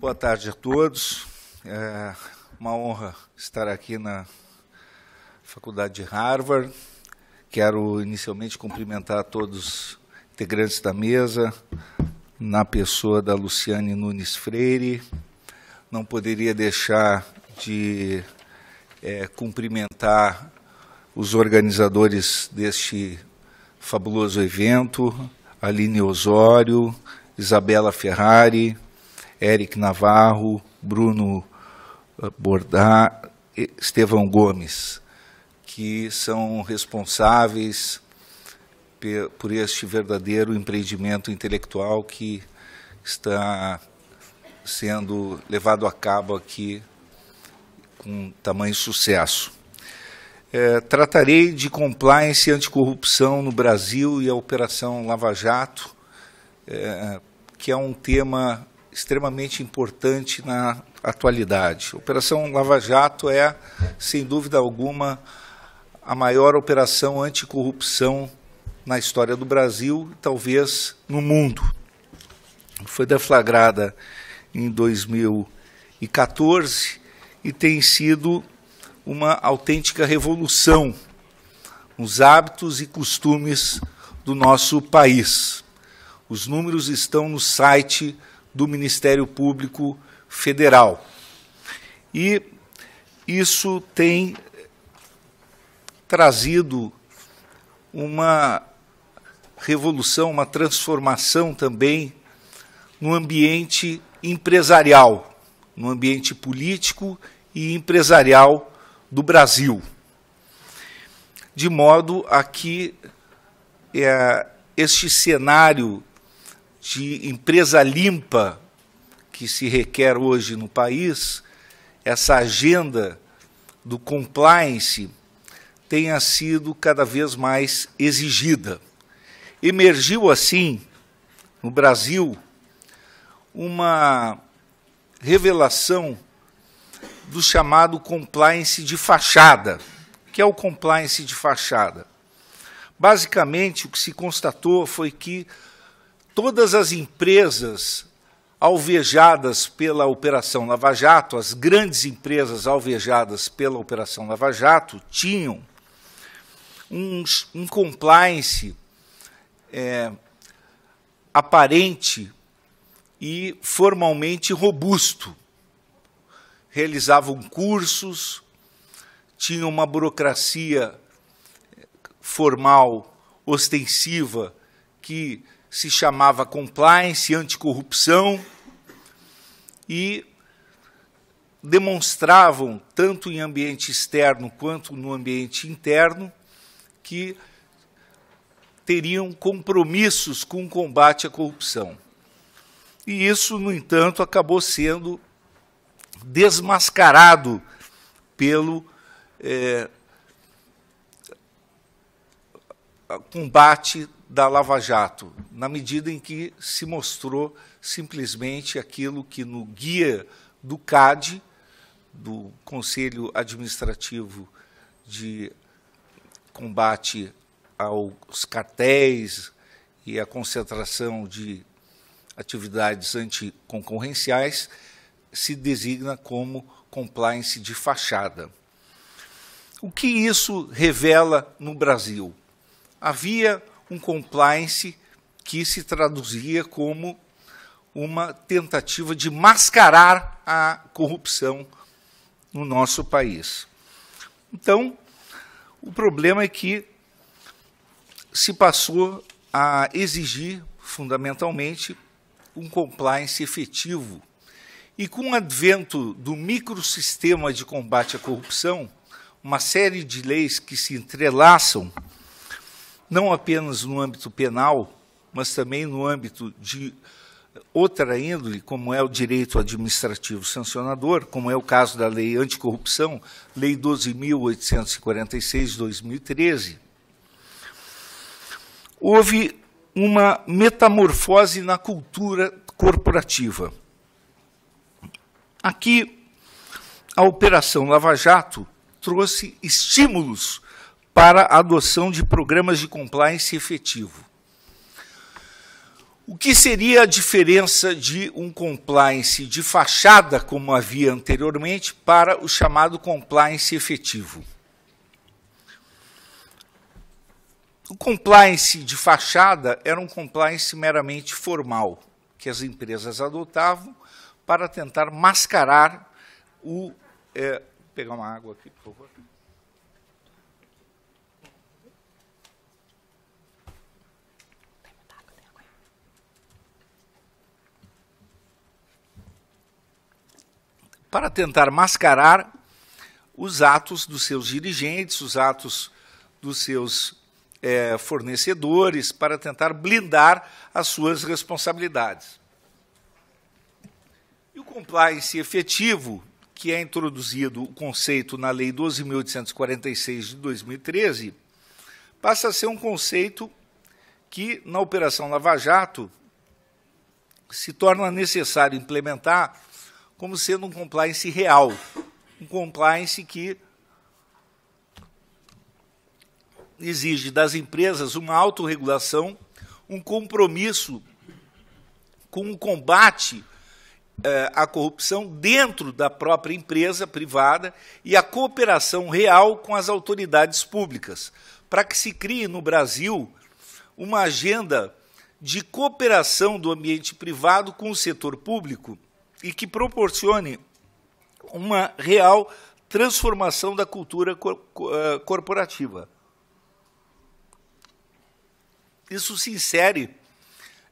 Boa tarde a todos. É uma honra estar aqui na Faculdade de Harvard. Quero inicialmente cumprimentar todos os integrantes da mesa, na pessoa da Luciane Nunes Freire. Não poderia deixar de é, cumprimentar os organizadores deste fabuloso evento, Aline Osório, Isabela Ferrari, Eric Navarro, Bruno eh, Bordá, Estevão Gomes, que são responsáveis por este verdadeiro empreendimento intelectual que está sendo levado a cabo aqui com tamanho sucesso. É, tratarei de compliance e anticorrupção no Brasil e a Operação Lava Jato, é, que é um tema extremamente importante na atualidade. Operação Lava Jato é, sem dúvida alguma, a maior operação anticorrupção na história do Brasil e talvez no mundo. Foi deflagrada em 2014 e tem sido uma autêntica revolução nos hábitos e costumes do nosso país. Os números estão no site do Ministério Público Federal. E isso tem trazido uma revolução, uma transformação também no ambiente empresarial, no ambiente político e empresarial do Brasil. De modo a que é, este cenário de empresa limpa que se requer hoje no país, essa agenda do compliance tenha sido cada vez mais exigida. Emergiu assim no Brasil uma revelação do chamado compliance de fachada. O que é o compliance de fachada? Basicamente, o que se constatou foi que todas as empresas alvejadas pela Operação Lava Jato, as grandes empresas alvejadas pela Operação Lava Jato, tinham um, um compliance é, aparente e formalmente robusto. Realizavam cursos, tinham uma burocracia formal ostensiva que se chamava compliance, anticorrupção, e demonstravam, tanto em ambiente externo quanto no ambiente interno, que teriam compromissos com o combate à corrupção. E isso, no entanto, acabou sendo desmascarado pelo é, combate da Lava Jato, na medida em que se mostrou simplesmente aquilo que no guia do CAD, do Conselho Administrativo de Combate aos Cartéis e à Concentração de Atividades Anticoncorrenciais, se designa como compliance de fachada. O que isso revela no Brasil? Havia um compliance que se traduzia como uma tentativa de mascarar a corrupção no nosso país. Então, o problema é que se passou a exigir, fundamentalmente, um compliance efetivo. E com o advento do microsistema de combate à corrupção, uma série de leis que se entrelaçam não apenas no âmbito penal, mas também no âmbito de outra índole, como é o direito administrativo sancionador, como é o caso da lei anticorrupção, lei 12.846 2013, houve uma metamorfose na cultura corporativa. Aqui, a Operação Lava Jato trouxe estímulos para a adoção de programas de compliance efetivo. O que seria a diferença de um compliance de fachada, como havia anteriormente, para o chamado compliance efetivo? O compliance de fachada era um compliance meramente formal, que as empresas adotavam para tentar mascarar o. É, pegar uma água aqui, por favor. para tentar mascarar os atos dos seus dirigentes, os atos dos seus é, fornecedores, para tentar blindar as suas responsabilidades. E o compliance efetivo, que é introduzido o conceito na Lei 12.846 de 2013, passa a ser um conceito que, na Operação Lava Jato, se torna necessário implementar como sendo um compliance real, um compliance que exige das empresas uma autorregulação, um compromisso com o combate eh, à corrupção dentro da própria empresa privada e a cooperação real com as autoridades públicas, para que se crie no Brasil uma agenda de cooperação do ambiente privado com o setor público e que proporcione uma real transformação da cultura cor eh, corporativa. Isso se insere,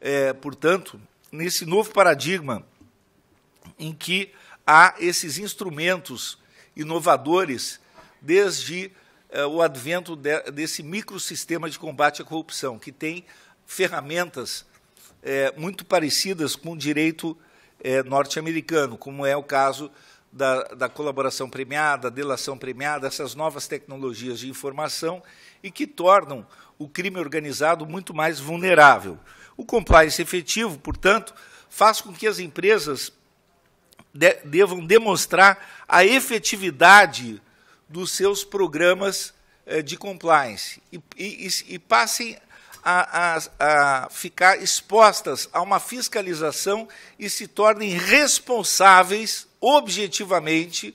é, portanto, nesse novo paradigma em que há esses instrumentos inovadores desde é, o advento de, desse microsistema de combate à corrupção, que tem ferramentas é, muito parecidas com o direito é, norte-americano, como é o caso da, da, colaboração premiada, delação premiada, essas novas tecnologias de informação e que tornam o crime organizado muito mais vulnerável. O compliance efetivo, portanto, faz com que as empresas de, devam demonstrar a efetividade dos seus programas eh, de compliance e, e, e passem a, a, a ficar expostas a uma fiscalização e se tornem responsáveis objetivamente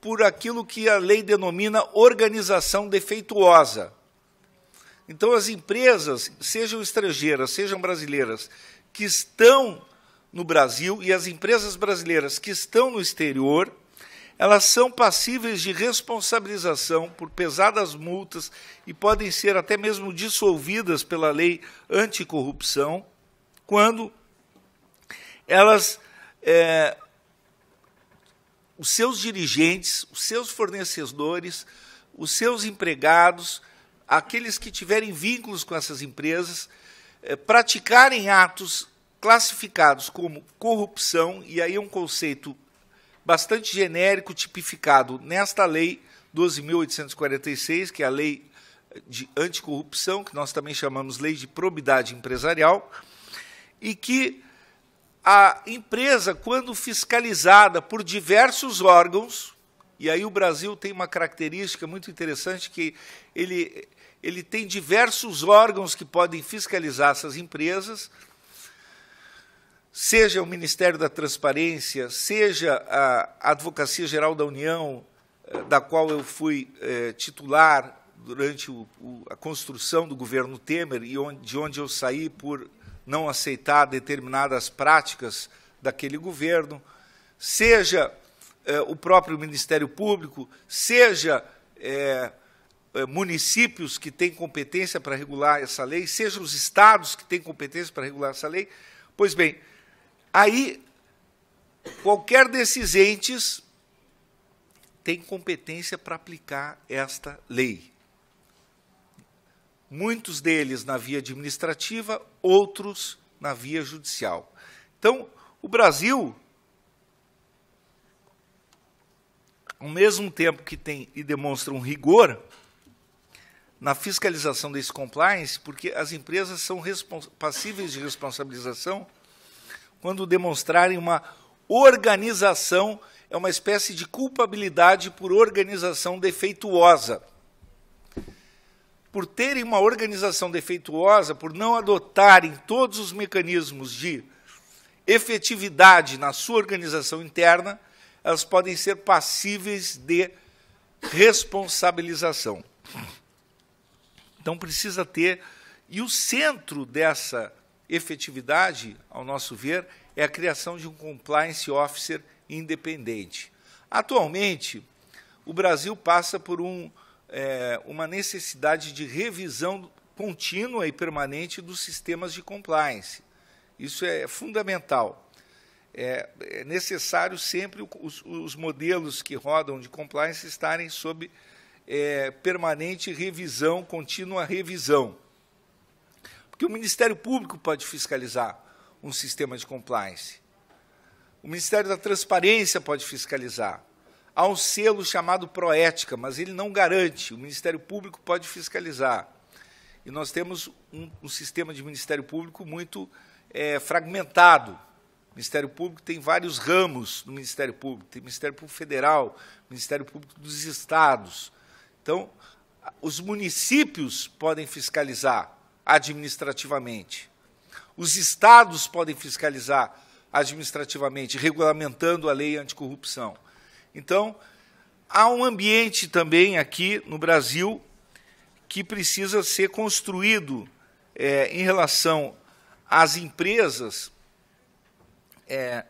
por aquilo que a lei denomina organização defeituosa. Então, as empresas, sejam estrangeiras, sejam brasileiras, que estão no Brasil e as empresas brasileiras que estão no exterior, elas são passíveis de responsabilização por pesadas multas e podem ser até mesmo dissolvidas pela lei anticorrupção, quando elas. É, os seus dirigentes, os seus fornecedores, os seus empregados, aqueles que tiverem vínculos com essas empresas, é, praticarem atos classificados como corrupção, e aí é um conceito bastante genérico tipificado nesta lei 12.846, que é a lei de anticorrupção, que nós também chamamos lei de probidade empresarial, e que a empresa, quando fiscalizada por diversos órgãos, e aí o Brasil tem uma característica muito interessante que ele, ele tem diversos órgãos que podem fiscalizar essas empresas, seja o Ministério da Transparência, seja a Advocacia Geral da União, eh, da qual eu fui é, titular durante o, o, a construção do governo Temer e onde, de onde eu saí por não aceitar determinadas práticas daquele governo, seja é, o próprio Ministério Público, seja é, municípios que têm competência para regular essa lei, seja os estados que têm competência para regular essa lei. Pois bem, Aí, qualquer desses entes tem competência para aplicar esta lei. Muitos deles na via administrativa, outros na via judicial. Então, o Brasil, ao mesmo tempo que tem e demonstra um rigor na fiscalização desse compliance, porque as empresas são passíveis de responsabilização quando demonstrarem uma organização, é uma espécie de culpabilidade por organização defeituosa. Por terem uma organização defeituosa, por não adotarem todos os mecanismos de efetividade na sua organização interna, elas podem ser passíveis de responsabilização. Então precisa ter e o centro dessa efetividade, ao nosso ver, é a criação de um compliance officer independente. Atualmente, o Brasil passa por um, é, uma necessidade de revisão contínua e permanente dos sistemas de compliance. Isso é fundamental. É, é necessário sempre os, os, modelos que rodam de compliance estarem sob é, permanente revisão, contínua revisão. Porque o Ministério Público pode fiscalizar um sistema de compliance. O Ministério da Transparência pode fiscalizar. Há um selo chamado Proética, mas ele não garante. O Ministério Público pode fiscalizar. E nós temos um, um sistema de Ministério Público muito é, fragmentado. O Ministério Público tem vários ramos no Ministério Público. Tem Ministério Público Federal, Ministério Público dos Estados. Então, os municípios podem fiscalizar administrativamente. Os estados podem fiscalizar administrativamente, regulamentando a lei anticorrupção. Então, há um ambiente também aqui no Brasil que precisa ser construído é, em relação às empresas, é,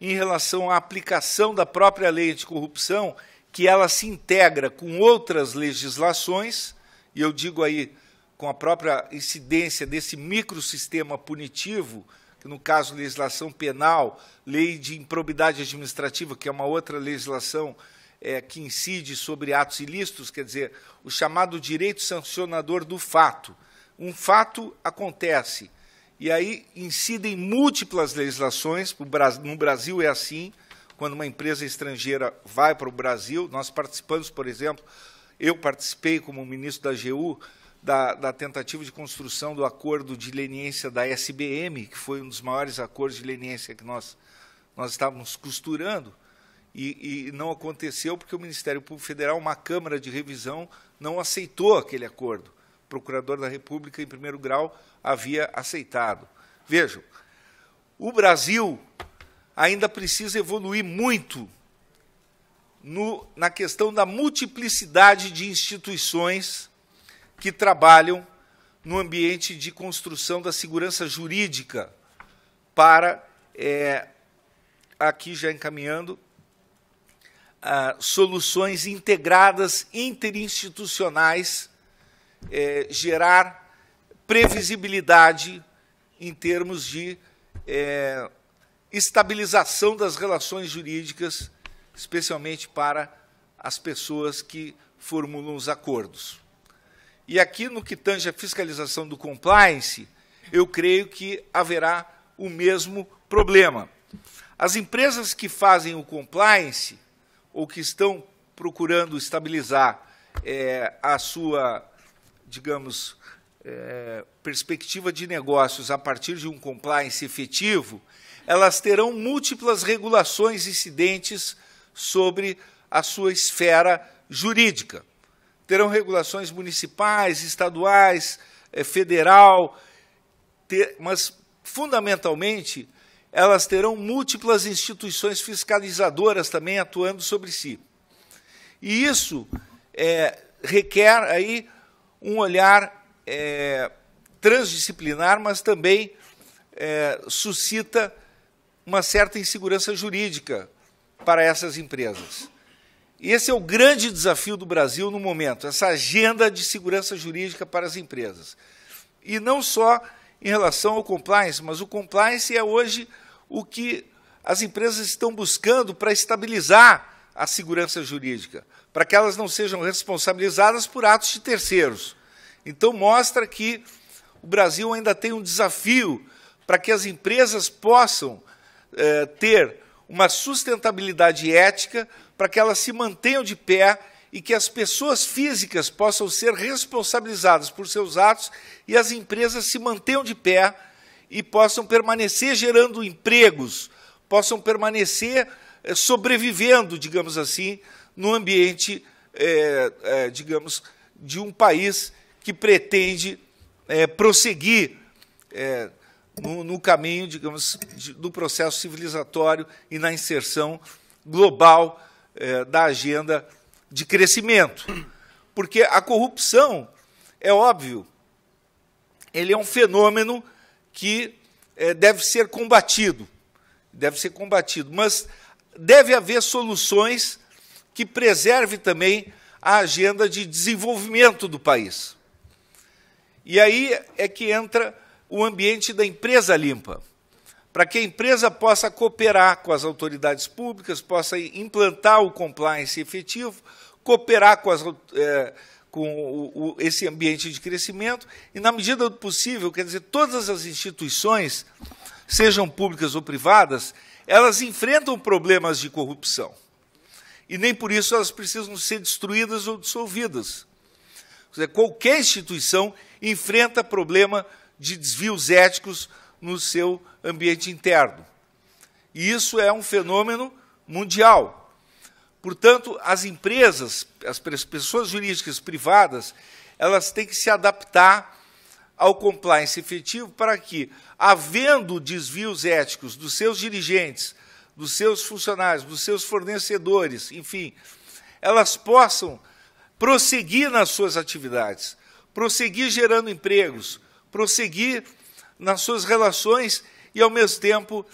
em relação à aplicação da própria lei anticorrupção, que ela se integra com outras legislações, e eu digo aí com a própria incidência desse microsistema punitivo, que no caso legislação penal, lei de improbidade administrativa, que é uma outra legislação é, que incide sobre atos ilícitos, quer dizer, o chamado direito sancionador do fato. Um fato acontece, e aí incidem múltiplas legislações, no Brasil é assim, quando uma empresa estrangeira vai para o Brasil, nós participamos, por exemplo, eu participei como ministro da AGU, da, da, tentativa de construção do acordo de leniência da SBM, que foi um dos maiores acordos de leniência que nós, nós estávamos costurando, e, e não aconteceu porque o Ministério Público Federal, uma Câmara de Revisão, não aceitou aquele acordo. O Procurador da República, em primeiro grau, havia aceitado. Vejam, o Brasil ainda precisa evoluir muito no, na questão da multiplicidade de instituições que trabalham no ambiente de construção da segurança jurídica para, é, aqui já encaminhando, ah, soluções integradas interinstitucionais, é, gerar previsibilidade em termos de é, estabilização das relações jurídicas, especialmente para as pessoas que formulam os acordos. E aqui no que tange a fiscalização do compliance, eu creio que haverá o mesmo problema. As empresas que fazem o compliance ou que estão procurando estabilizar é, a sua, digamos, é, perspectiva de negócios a partir de um compliance efetivo, elas terão múltiplas regulações incidentes sobre a sua esfera jurídica terão regulações municipais, estaduais, eh, federal, ter, mas fundamentalmente elas terão múltiplas instituições fiscalizadoras também atuando sobre si. E isso é, requer aí um olhar é, transdisciplinar, mas também é, suscita uma certa insegurança jurídica para essas empresas. E esse é o grande desafio do Brasil no momento, essa agenda de segurança jurídica para as empresas. E não só em relação ao compliance, mas o compliance é hoje o que as empresas estão buscando para estabilizar a segurança jurídica, para que elas não sejam responsabilizadas por atos de terceiros. Então, mostra que o Brasil ainda tem um desafio para que as empresas possam eh, ter uma sustentabilidade ética para que elas se mantenham de pé e que as pessoas físicas possam ser responsabilizadas por seus atos e as empresas se mantenham de pé e possam permanecer gerando empregos, possam permanecer eh, sobrevivendo, digamos assim, no ambiente, é, é, digamos, de um país que pretende é, prosseguir no, no, caminho, digamos, de, do processo civilizatório e na inserção global é, da agenda de crescimento. Porque a corrupção, é óbvio, ele é um fenômeno que é, deve ser combatido. Deve ser combatido. Mas deve haver soluções que preserve também a agenda de desenvolvimento do país. E aí é que entra o ambiente da empresa limpa para que a empresa possa cooperar com as autoridades públicas, possa implantar o compliance efetivo, cooperar com, as, é, com o, o, esse ambiente de crescimento e, na medida do possível, quer dizer, todas as instituições, sejam públicas ou privadas, elas enfrentam problemas de corrupção. E nem por isso elas precisam ser destruídas ou dissolvidas. Dizer, qualquer instituição enfrenta problema de desvios éticos no seu ambiente interno. E isso é um fenômeno mundial. Portanto, as empresas, as pessoas jurídicas privadas, elas têm que se adaptar ao compliance efetivo para que, havendo desvios éticos dos seus dirigentes, dos seus funcionários, dos seus fornecedores, enfim, elas possam prosseguir nas suas atividades, prosseguir gerando empregos, prosseguir nas suas relações e ao mesmo tempo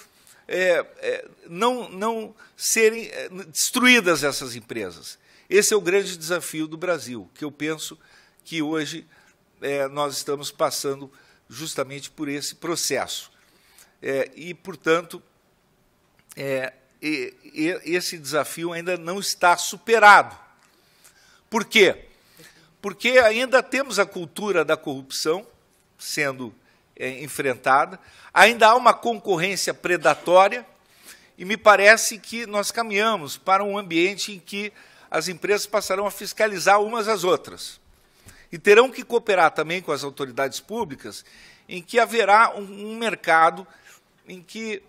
é, é, não, não serem é, destruídas essas empresas. Esse é o grande desafio do Brasil, que eu penso que hoje é, nós estamos passando justamente por esse processo. É, e, portanto, é, e, e, esse desafio ainda não está superado. Por quê? Porque ainda temos a cultura da corrupção sendo é, enfrentada. Ainda há uma concorrência predatória e me parece que nós caminhamos para um ambiente em que as empresas passarão a fiscalizar umas às outras e terão que cooperar também com as autoridades públicas, em que haverá um, um, mercado em que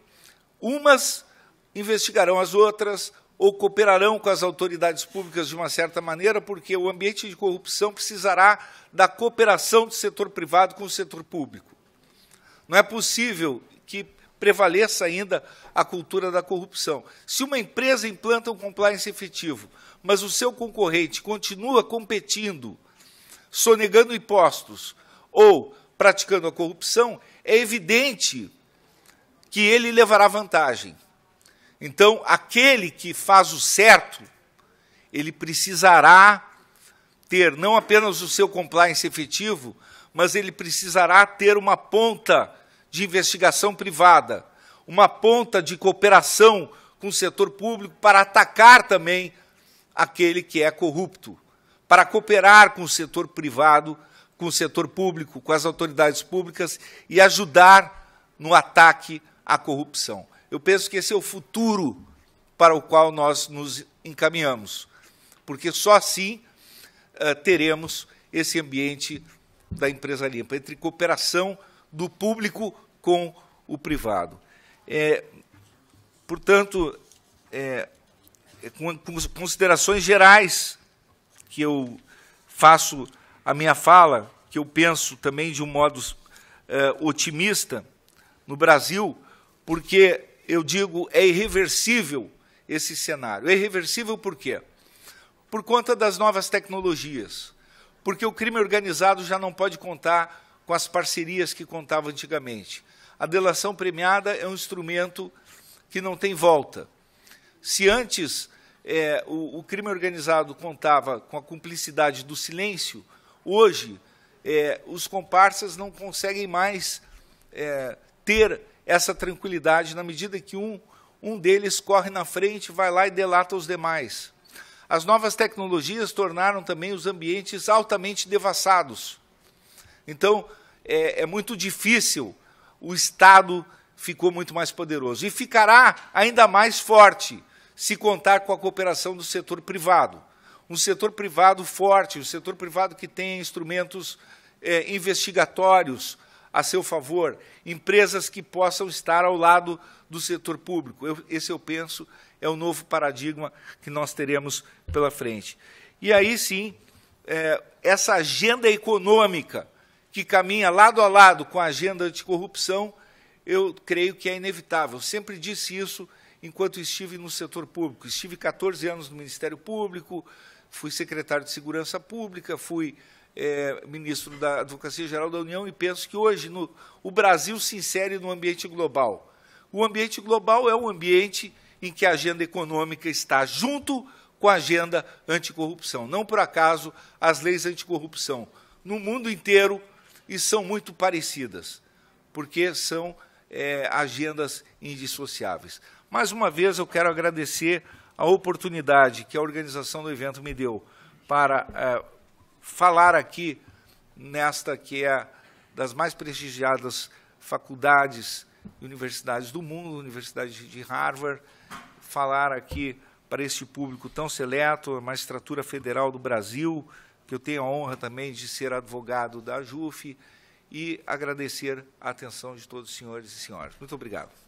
umas investigarão as outras ou cooperarão com as autoridades públicas de uma certa maneira, porque o ambiente de corrupção precisará da cooperação do setor privado com o setor público. Não é possível que prevaleça ainda a cultura da corrupção. Se uma empresa implanta um compliance efetivo, mas o seu concorrente continua competindo, sonegando impostos ou praticando a corrupção, é evidente que ele levará vantagem. Então, aquele que faz o certo, ele precisará ter não apenas o seu compliance efetivo, mas ele precisará ter uma ponta de investigação privada, uma ponta de cooperação com o setor público para atacar também aquele que é corrupto, para cooperar com o setor privado, com o setor público, com as autoridades públicas e ajudar no ataque à corrupção. Eu penso que esse é o futuro para o qual nós nos encaminhamos, porque só assim uh, teremos esse ambiente da empresa limpa entre cooperação do público com o privado. É, portanto, é, é com, com considerações gerais que eu faço a minha fala, que eu penso também de um modo é, otimista no Brasil, porque eu digo é irreversível esse cenário. É irreversível por quê? Por conta das novas tecnologias. Porque o crime organizado já não pode contar com as parcerias que contava antigamente. A delação premiada é um instrumento que não tem volta. Se antes é, o, o, crime organizado contava com a cumplicidade do silêncio, hoje é, os comparsas não conseguem mais é, ter essa tranquilidade na medida que um, um deles corre na frente, vai lá e delata os demais. As novas tecnologias tornaram também os ambientes altamente devassados. Então, é, é muito difícil. O Estado ficou muito mais poderoso e ficará ainda mais forte se contar com a cooperação do setor privado. Um setor privado forte, um setor privado que tem instrumentos é, investigatórios a seu favor, empresas que possam estar ao lado do setor público. Eu, esse, eu penso, é o novo paradigma que nós teremos pela frente. E aí sim, é, essa agenda econômica que caminha lado a lado com a agenda anticorrupção, eu creio que é inevitável. Sempre disse isso enquanto estive no setor público. Estive 14 anos no Ministério Público, fui secretário de Segurança Pública, fui é, ministro da Advocacia Geral da União e penso que hoje no, o Brasil se insere no ambiente global. O ambiente global é um ambiente em que a agenda econômica está junto com a agenda anticorrupção. Não por acaso as leis anticorrupção no mundo inteiro e são muito parecidas, porque são é, agendas indissociáveis. Mais uma vez, eu quero agradecer a oportunidade que a organização do evento me deu para é, falar aqui nesta que é das mais prestigiadas faculdades e universidades do mundo, Universidade de Harvard, falar aqui para este público tão seleto, a Magistratura Federal do Brasil, que eu tenho a honra também de ser advogado da JUF e agradecer a atenção de todos os senhores e senhoras. Muito obrigado.